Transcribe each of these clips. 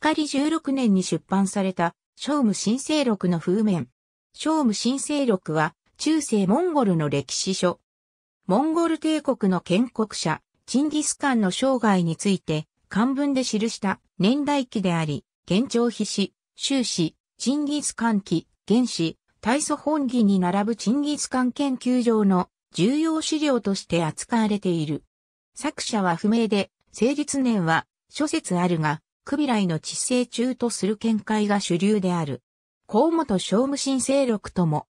光16年に出版された、聖武新世録の風面。聖武新世録は、中世モンゴルの歴史書。モンゴル帝国の建国者、チンギスカンの生涯について、漢文で記した年代記であり、現状碑師、終始、チンギスカン記、原始、大祖本義に並ぶチンギスカン研究上の重要資料として扱われている。作者は不明で、成立年は諸説あるが、クビライの知性中とする見解が主流である。河本聖武新勢力とも。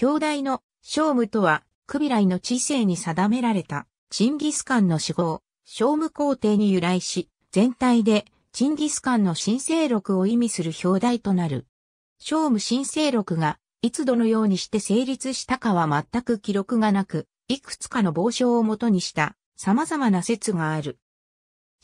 表題の聖武とは、クビライの知性に定められた、チンギスカンの死亡、聖武皇帝に由来し、全体で、チンギスカンの新勢力を意味する表題となる。聖武新勢力が、いつどのようにして成立したかは全く記録がなく、いくつかの傍証をもとにした、様々な説がある。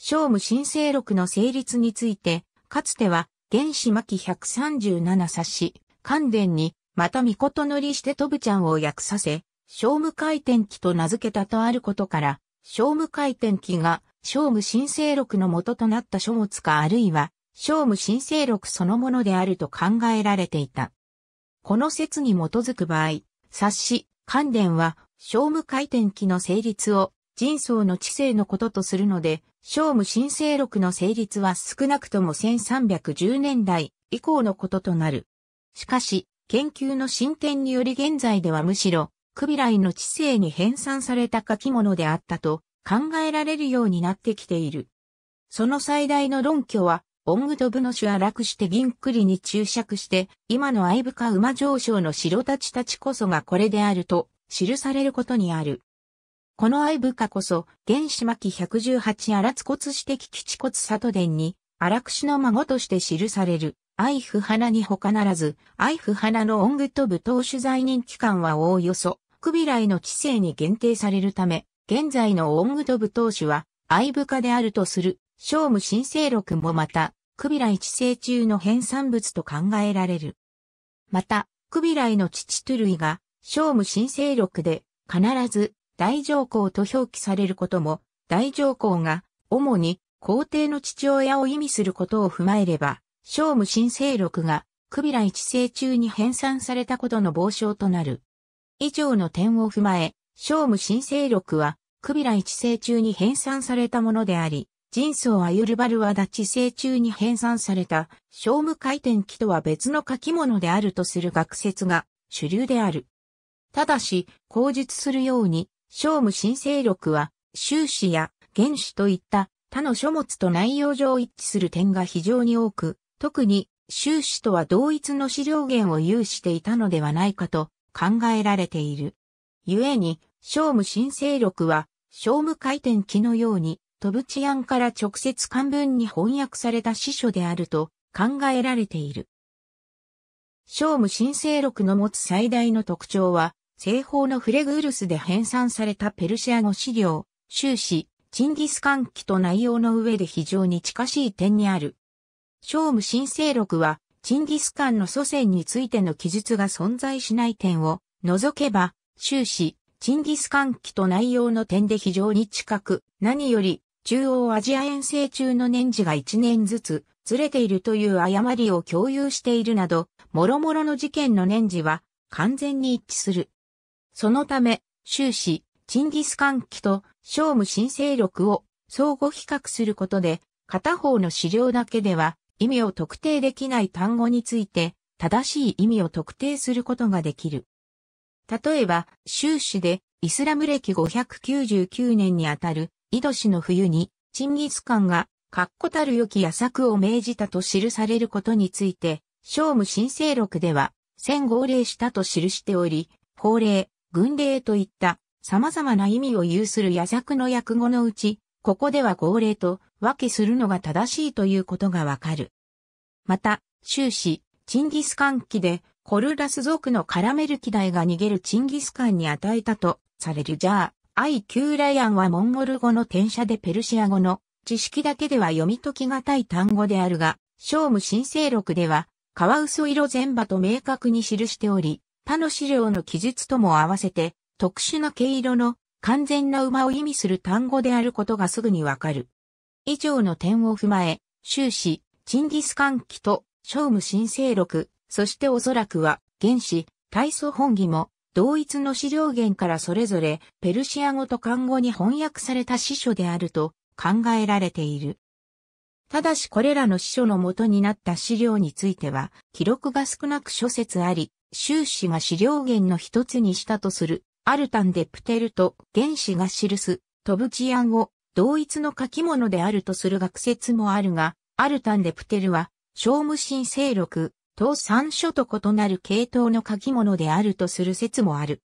聖武申請録の成立について、かつては、原始巻137冊子、関伝に、また御事乗りして飛ぶちゃんを訳させ、聖武回転記と名付けたとあることから、聖武回転記が、聖武申請録の元となった書物かあるいは、聖武申請録そのものであると考えられていた。この説に基づく場合、冊子、関伝は、聖武回転記の成立を、人相の知性のこととするので、商務申請録の成立は少なくとも1310年代以降のこととなる。しかし、研究の進展により現在ではむしろ、クビライの知性に編纂された書き物であったと考えられるようになってきている。その最大の論拠は、オングドブの主は楽して銀りに注釈して、今の相深馬上昇の城立ちたちこそがこれであると記されることにある。この愛部下こそ、原始巻118荒津骨指摘基地骨里伝に、荒串の孫として記される、愛不花に他ならず、愛不花の音具と舞踏取材人期間はおおよそ、クビライの知性に限定されるため、現在の音具と舞踏主は、愛部下であるとする、聖武新生録もまた、クビライ知性中の編産物と考えられる。また、クビライの父トゥルイが、聖武新生録で、必ず、大上皇と表記されることも、大上皇が、主に、皇帝の父親を意味することを踏まえれば、聖武新政録が、クビラ一世中に編纂されたことの傍証となる。以上の点を踏まえ、聖武新政録は、クビラ一世中に編纂されたものであり、人相あゆるバルはダチ世中に編纂された、聖武回転記とは別の書き物であるとする学説が主流である。ただし、口述するように、聖武申請録は、収支や原資といった他の書物と内容上一致する点が非常に多く、特に収支とは同一の資料源を有していたのではないかと考えられている。故に、聖武申請録は、聖武回転記のように、飛ぶ治安から直接漢文に翻訳された司書であると考えられている。聖武申請録の持つ最大の特徴は、西方のフレグウルスで編纂されたペルシア語資料、終始、チンギスカン記と内容の上で非常に近しい点にある。聖武新聖録は、チンギスカンの祖先についての記述が存在しない点を除けば、終始、チンギスカン記と内容の点で非常に近く、何より、中央アジア遠征中の年次が1年ずつ、ずれているという誤りを共有しているなど、諸々の事件の年次は完全に一致する。そのため、終始、チンギスカン期と商務新勢力を相互比較することで、片方の資料だけでは意味を特定できない単語について正しい意味を特定することができる。例えば、終始でイスラム歴599年にあたる井戸氏の冬にチンギスカンが確固たる良き野策を命じたと記されることについて、商務新勢録では、戦号令したと記しており、法令、軍令といった様々な意味を有する野作の訳語のうち、ここでは号令と分けするのが正しいということがわかる。また、終始、チンギスカン期で、コルラス族のカラメル機代が逃げるチンギスカンに与えたとされるジャー、アイ・キューラヤンはモンゴル語の転写でペルシア語の知識だけでは読み解きがたい単語であるが、聖武新聖録では、カワウソ色全場と明確に記しており、他の資料の記述とも合わせて、特殊な毛色の完全な馬を意味する単語であることがすぐにわかる。以上の点を踏まえ、終始、チンギスカン記と、聖武神聖録、そしておそらくは、原始、体操本義も、同一の資料源からそれぞれ、ペルシア語と漢語に翻訳された司書であると考えられている。ただしこれらの司書の元になった資料については、記録が少なく諸説あり、周氏が資料源の一つにしたとする、アルタンでプテルと原子が記す、ブチアンを同一の書き物であるとする学説もあるが、アルタンでプテルは、小無神聖録、等三書と異なる系統の書き物であるとする説もある。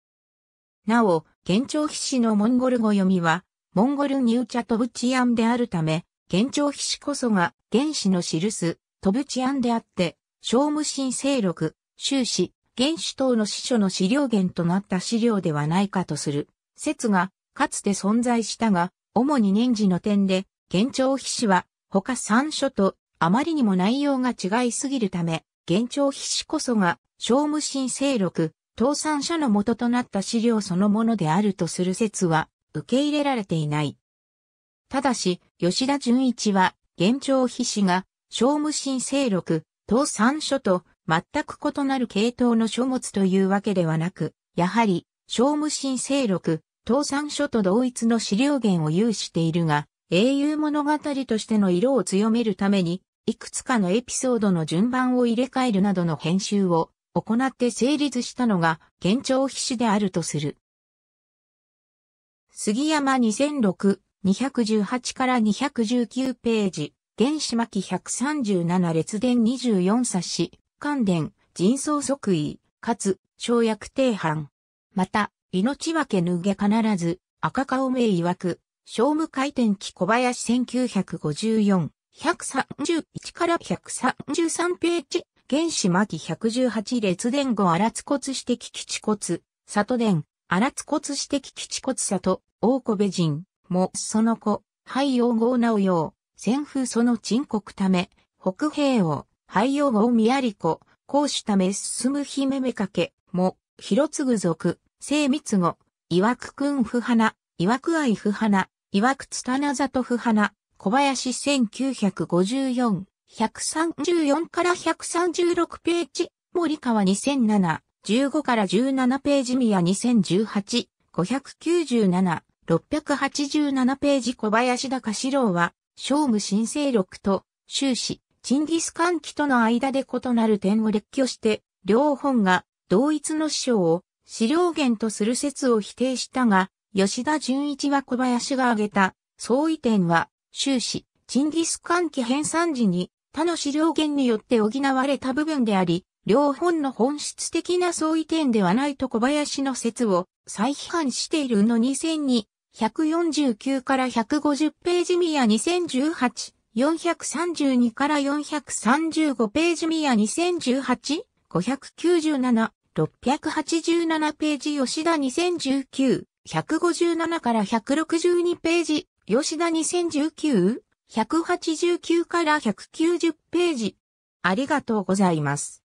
なお、現状筆詞のモンゴル語読みは、モンゴルニューチャトブチアンであるため、現状筆詞こそが原子の記す、トブチアンであって、小無神聖録、終始、原首党の司書の資料源となった資料ではないかとする説がかつて存在したが、主に年次の点で、現状筆史は他三書とあまりにも内容が違いすぎるため、現状筆史こそが、商務新勢力、倒産者の元となった資料そのものであるとする説は受け入れられていない。ただし、吉田純一は、現状筆史が、商務新勢力、倒産書と全く異なる系統の書物というわけではなく、やはり、商務神聖録、倒産書と同一の資料源を有しているが、英雄物語としての色を強めるために、いくつかのエピソードの順番を入れ替えるなどの編集を行って成立したのが、現状必至であるとする。杉山2006、218から219ページ、原始巻137列伝24冊子、関連、人相即位、かつ、生薬定犯。また、命分け脱げ必ず、赤顔名曰く、商務回転機小林1954、131から133ページ、原始巻118列伝後荒津骨指摘基地骨、里伝、荒津骨指摘基地骨里、大小部人、もその子、廃用号なおよう、戦風その沈国ため、北平王。廃用後宮里子、公主ため進む姫めかけ、も、広継族、聖密語、いわくくんふは不花、岩久愛な、いわくつたなざとふはな、小林1954、134から136ページ、森川2007、15から17ページ宮2018、597、687ページ小林高四郎は、聖武新勢力と、終始、チンギスカン期との間で異なる点を列挙して、両本が同一の師匠を資料源とする説を否定したが、吉田純一は小林が挙げた相違点は、終始、チンギスカン期編纂時に他の資料源によって補われた部分であり、両本の本質的な相違点ではないと小林の説を再批判しているの2002、149から150ページ目や2018、432から435ページミヤ 2018?597、687ページ吉田2019、157から162ページ、吉田2019、189から190ページ。ありがとうございます。